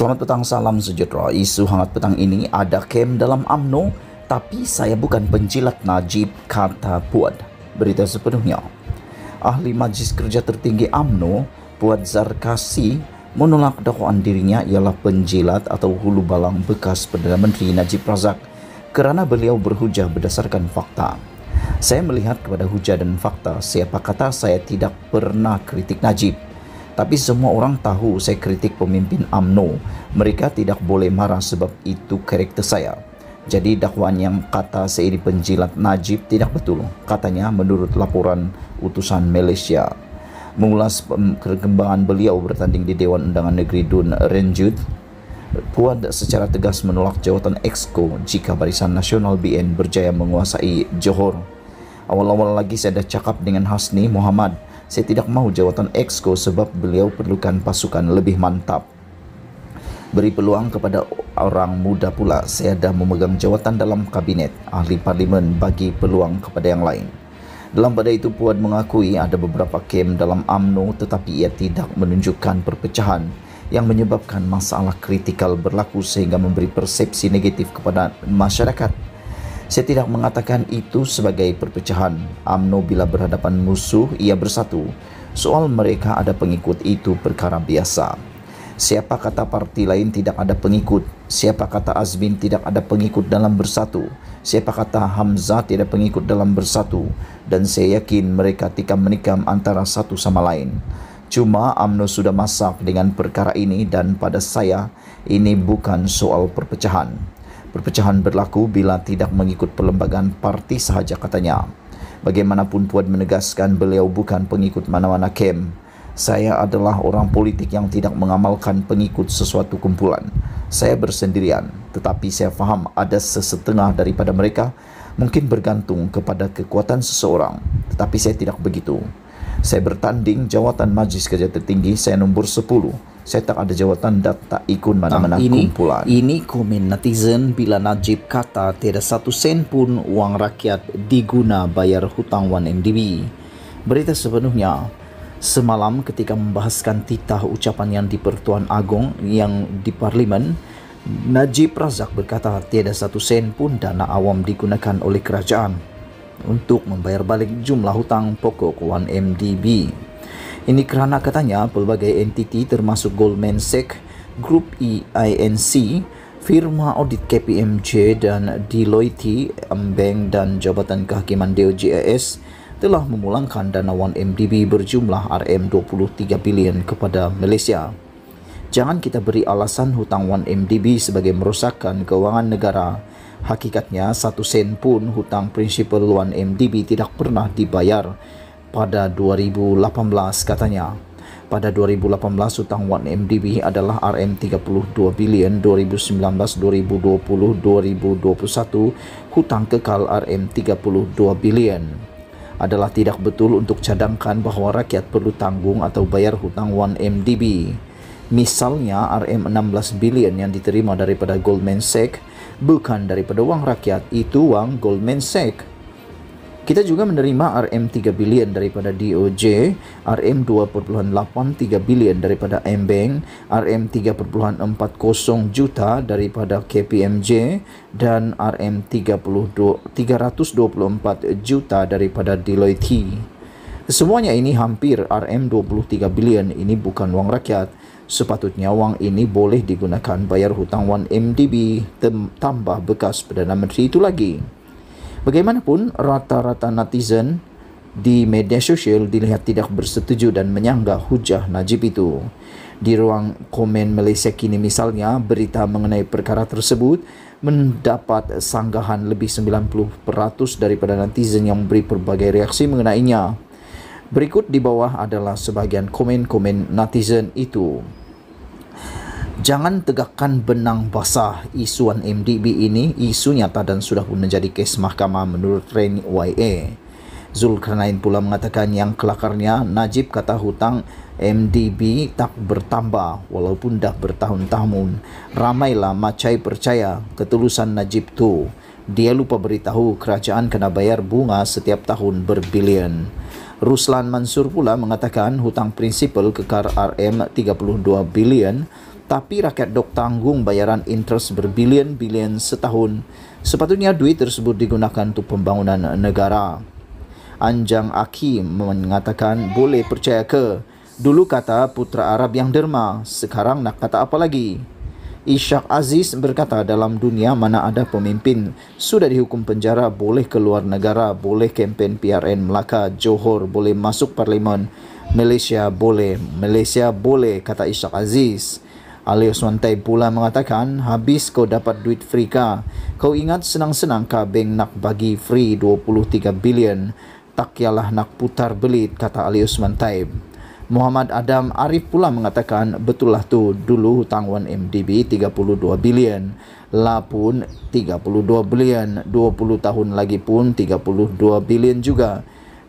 Selamat petang, salam sejahtera. Isu hangat petang ini ada kem dalam AMNO tapi saya bukan pencilat Najib kata Puad. Berita sepenuhnya. Ahli Majlis Kerja Tertinggi AMNO Puad Zarkasi, menolak dakwaan dirinya ialah pencilat atau hulu balang bekas Perdana Menteri Najib Razak kerana beliau berhujah berdasarkan fakta. Saya melihat kepada hujah dan fakta, siapa kata saya tidak pernah kritik Najib, Tapi semua orang tahu saya kritik pemimpin AMNO. Mereka tidak boleh marah sebab itu karakter saya. Jadi dakwaan yang kata saya penjilat Najib tidak betul. Katanya menurut laporan utusan Malaysia. Mengulas perkembangan beliau bertanding di Dewan Undangan Negeri Dun Renjud, Puan secara tegas menolak jawatan exco jika Barisan Nasional BN berjaya menguasai Johor. Awal-awal lagi saya ada cakap dengan Hasni Muhammad saya tidak mahu jawatan exco sebab beliau perlukan pasukan lebih mantap. Beri peluang kepada orang muda pula, saya dah memegang jawatan dalam kabinet. Ahli parlimen bagi peluang kepada yang lain. Dalam pada itu, Puan mengakui ada beberapa kem dalam UMNO tetapi ia tidak menunjukkan perpecahan yang menyebabkan masalah kritikal berlaku sehingga memberi persepsi negatif kepada masyarakat saya tidak mengatakan itu sebagai perpecahan. AMNO bila berhadapan musuh, ia bersatu. Soal mereka ada pengikut itu perkara biasa. Siapa kata parti lain tidak ada pengikut? Siapa kata Azmin tidak ada pengikut dalam bersatu? Siapa kata Hamzah tidak pengikut dalam bersatu? Dan saya yakin mereka tikam menikam antara satu sama lain. Cuma AMNO sudah masak dengan perkara ini dan pada saya ini bukan soal perpecahan. Perpecahan berlaku bila tidak mengikut perlembagaan parti sahaja katanya. Bagaimanapun Puan menegaskan beliau bukan pengikut mana-mana kem. Saya adalah orang politik yang tidak mengamalkan pengikut sesuatu kumpulan. Saya bersendirian, tetapi saya faham ada sesetengah daripada mereka mungkin bergantung kepada kekuatan seseorang, tetapi saya tidak begitu. Saya bertanding jawatan Majlis Kerja Tertinggi, saya nombor 10. Saya tak ada jawatan dan tak ikut ah, mana-mana nah, ini, kumpulan. Ini komen netizen bila Najib kata tiada satu sen pun wang rakyat diguna bayar hutang 1MDB. Berita sepenuhnya, semalam ketika membahaskan titah ucapan yang di Pertuan Agong yang di Parlimen, Najib Razak berkata tiada satu sen pun dana awam digunakan oleh kerajaan untuk membayar balik jumlah hutang pokok 1MDB. Ini kerana katanya pelbagai entiti termasuk Goldman Sachs, Group EINC, firma audit KPMG dan Deloitte, Ambang dan Jabatan Kehakiman DOJAS telah memulangkan dana 1MDB berjumlah RM23 bilion kepada Malaysia. Jangan kita beri alasan hutang 1MDB sebagai merosakkan kewangan negara. Hakikatnya, satu sen pun hutang prinsipal 1MDB tidak pernah dibayar pada 2018 katanya. Pada 2018, hutang 1MDB adalah RM32 bilion 2019-2020-2021, hutang kekal RM32 bilion. Adalah tidak betul untuk cadangkan bahawa rakyat perlu tanggung atau bayar hutang 1MDB. Misalnya RM16 bilion yang diterima daripada Goldman Sachs bukan daripada uang rakyat, itu uang Goldman Sachs. Kita juga menerima RM 3 bilion daripada DOJ, RM 2,83 billion daripada MBank, RM 3,40 juta daripada KPMJ, dan RM 32, 324 juta daripada Deloitte. Semuanya ini hampir RM 23 bilion ini bukan uang rakyat, Sepatutnya wang ini boleh digunakan bayar hutang 1MDB tambah bekas Perdana Menteri itu lagi. Bagaimanapun, rata-rata netizen di media sosial dilihat tidak bersetuju dan menyanggah hujah Najib itu. Di ruang komen Malaysia kini misalnya, berita mengenai perkara tersebut mendapat sanggahan lebih 90% daripada netizen yang beri berbagai reaksi mengenainya. Berikut di bawah adalah sebahagian komen-komen netizen itu jangan tegakkan benang basah isu 1MDB ini isu nyata dan sudah pun menjadi kes mahkamah menurut Rain YA. Zulkarnain pula mengatakan yang kelakarnya Najib kata hutang MDB tak bertambah walaupun dah bertahun-tahun. Ramailah macai percaya ketulusan Najib tu. Dia lupa beritahu kerajaan kena bayar bunga setiap tahun berbilion. Ruslan Mansur pula mengatakan hutang prinsipal ke KRM 32 bilion tapi rakyat dok tanggung bayaran interest berbilion-bilion setahun. Sepatutnya duit tersebut digunakan untuk pembangunan negara. Anjang Aki mengatakan boleh percaya ke. Dulu kata putra Arab yang derma, sekarang nak kata apa lagi? Ishak Aziz berkata dalam dunia mana ada pemimpin sudah dihukum penjara boleh keluar negara, boleh kempen PRN Melaka, Johor boleh masuk parlimen, Malaysia boleh, Malaysia boleh kata Ishak Aziz. Ali Osman Tai pula mengatakan, habis kau dapat duit free kah? Kau ingat senang-senang kah bank nak bagi free 23 bilion? Tak yalah nak putar belit, kata Ali Osman Taib. Muhammad Adam Arif pula mengatakan, betul lah tu dulu hutang 1MDB 32 bilion. La pun 32 bilion, 20 tahun lagi pun 32 bilion juga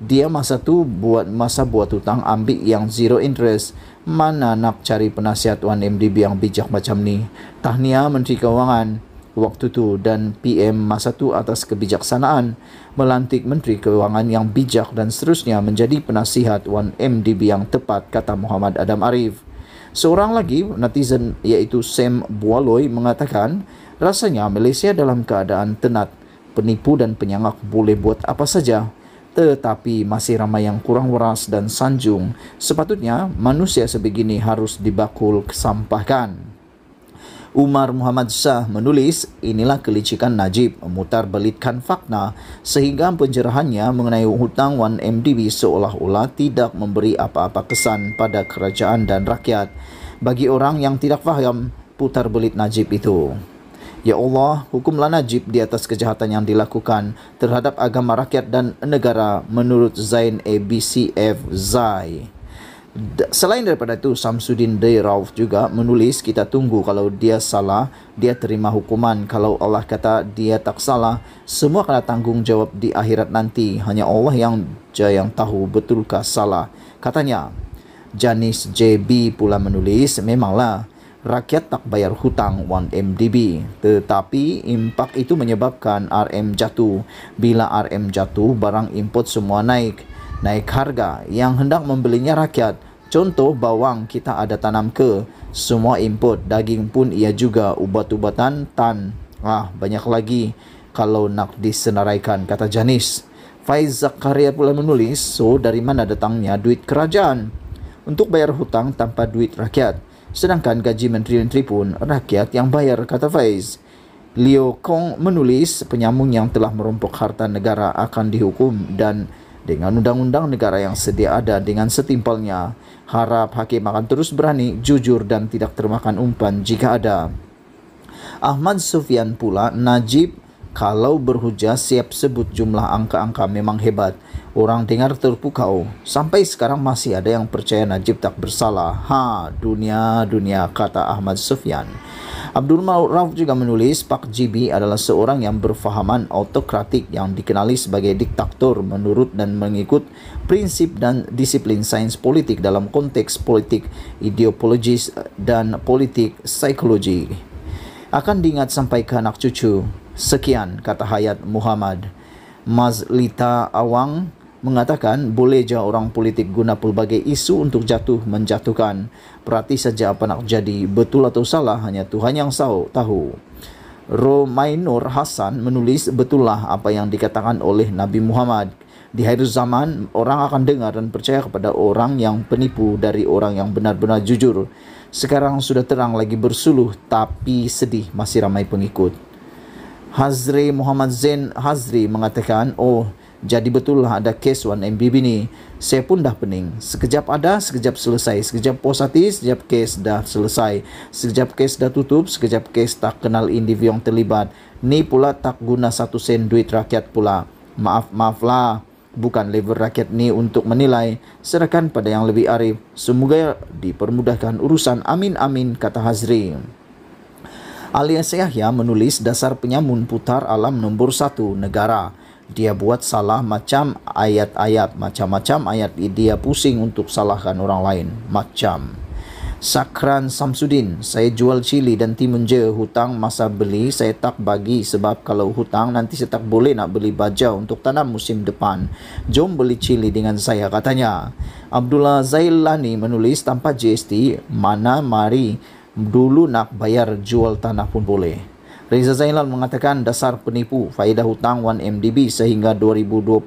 dia masa tu buat masa buat hutang ambil yang zero interest mana nak cari penasihat 1MDB yang bijak macam ni tahniah menteri kewangan waktu tu dan PM masa tu atas kebijaksanaan melantik menteri kewangan yang bijak dan seterusnya menjadi penasihat 1MDB yang tepat kata Muhammad Adam Arif seorang lagi netizen iaitu Sam Bualoi mengatakan rasanya Malaysia dalam keadaan tenat penipu dan penyangak boleh buat apa saja tetapi masih ramai yang kurang waras dan sanjung. Sepatutnya manusia sebegini harus dibakul kesampahkan. Umar Muhammad Shah menulis, inilah kelicikan Najib memutar belitkan fakta sehingga penjerahannya mengenai hutang 1MDB seolah-olah tidak memberi apa-apa kesan pada kerajaan dan rakyat. Bagi orang yang tidak faham, putar belit Najib itu. Ya Allah, hukumlah Najib di atas kejahatan yang dilakukan terhadap agama rakyat dan negara menurut Zain ABCF Zai. Selain daripada itu, Samsudin Day Rauf juga menulis, kita tunggu kalau dia salah, dia terima hukuman. Kalau Allah kata dia tak salah, semua kena tanggung jawab di akhirat nanti. Hanya Allah yang jaya yang tahu betulkah salah. Katanya, Janis JB pula menulis, memanglah, rakyat tak bayar hutang 1MDB. Tetapi impak itu menyebabkan RM jatuh. Bila RM jatuh, barang import semua naik. Naik harga yang hendak membelinya rakyat. Contoh bawang kita ada tanam ke, semua import. Daging pun ia juga ubat-ubatan tan. Ah, banyak lagi kalau nak disenaraikan kata Janis. Faiz Zakaria pula menulis, so dari mana datangnya duit kerajaan? Untuk bayar hutang tanpa duit rakyat sedangkan gaji menteri-menteri pun rakyat yang bayar, kata Faiz. Liu Kong menulis penyambung yang telah merompok harta negara akan dihukum dan dengan undang-undang negara yang sedia ada dengan setimpalnya, harap hakim akan terus berani, jujur dan tidak termakan umpan jika ada. Ahmad Sufyan pula, Najib, Kalau berhujah siap sebut jumlah angka-angka memang hebat. Orang dengar terpukau. Sampai sekarang masih ada yang percaya Najib tak bersalah. Ha, dunia, dunia, kata Ahmad Sufyan. Abdul Rauf juga menulis Pak Jibi adalah seorang yang berfahaman autokratik yang dikenali sebagai diktator menurut dan mengikut prinsip dan disiplin sains politik dalam konteks politik ideologis dan politik psikologi akan diingat sampai ke anak cucu Sekian kata Hayat Muhammad. Mazlita Awang mengatakan boleh jauh orang politik guna pelbagai isu untuk jatuh menjatuhkan. Perhati saja apa nak jadi betul atau salah hanya Tuhan yang tahu. Romainur Hasan menulis betullah apa yang dikatakan oleh Nabi Muhammad. Di akhir zaman, orang akan dengar dan percaya kepada orang yang penipu dari orang yang benar-benar jujur. Sekarang sudah terang lagi bersuluh, tapi sedih masih ramai pengikut. Hazri Muhammad Zain Hazri mengatakan, oh jadi betul lah ada kes 1MBB ni. Saya pun dah pening. Sekejap ada, sekejap selesai. Sekejap puas hati, sekejap kes dah selesai. Sekejap kes dah tutup, sekejap kes tak kenal individu yang terlibat. Ni pula tak guna satu sen duit rakyat pula. Maaf, maaf lah. Bukan level rakyat ni untuk menilai. Serahkan pada yang lebih arif. Semoga dipermudahkan urusan. Amin, amin, kata Hazri. Aliansi Yahya menulis dasar penyamun putar alam nombor satu negara. Dia buat salah macam ayat-ayat, macam-macam ayat dia pusing untuk salahkan orang lain. Macam. Sakran Samsudin, saya jual cili dan timun je hutang masa beli saya tak bagi sebab kalau hutang nanti saya tak boleh nak beli baja untuk tanam musim depan. Jom beli cili dengan saya katanya. Abdullah Zailani menulis tanpa GST, mana mari dulu nak bayar jual tanah pun boleh. Reza Zainal mengatakan dasar penipu faedah hutang 1MDB sehingga 2020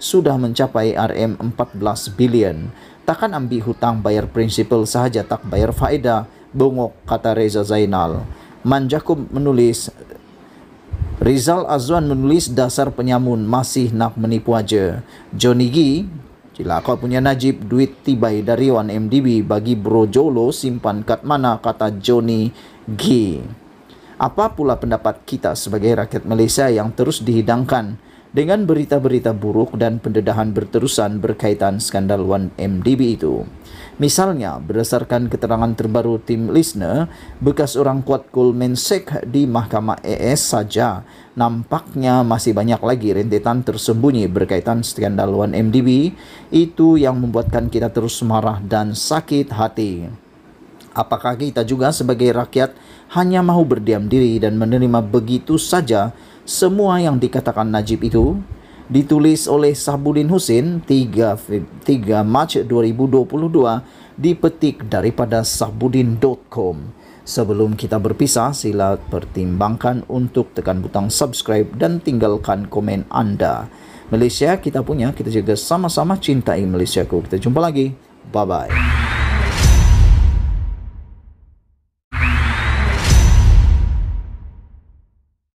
sudah mencapai RM14 bilion. Takkan ambil hutang bayar prinsipal sahaja tak bayar faedah, bongok kata Reza Zainal. Manjakum menulis, Rizal Azwan menulis dasar penyamun masih nak menipu aja. Johnny Gee, Kilakot punya Najib duit tiba dari 1MDB bagi bro Jolo simpan kat mana kata Johnny G. Apa pula pendapat kita sebagai rakyat Malaysia yang terus dihidangkan? dengan berita-berita buruk dan pendedahan berterusan berkaitan skandal 1MDB itu. Misalnya, berdasarkan keterangan terbaru tim Lisner, bekas orang kuat Kulmensek di Mahkamah ES saja, nampaknya masih banyak lagi rentetan tersembunyi berkaitan skandal 1MDB, itu yang membuatkan kita terus marah dan sakit hati. Apakah kita juga sebagai rakyat hanya mau berdiam diri dan menerima begitu saja semua yang dikatakan Najib itu ditulis oleh Sahbudin Husin 3, 3 Mac 2022 dipetik daripada sabudin.com. Sebelum kita berpisah, sila pertimbangkan untuk tekan butang subscribe dan tinggalkan komen anda. Malaysia kita punya, kita juga sama-sama cintai Malaysia ku. Kita jumpa lagi. Bye-bye.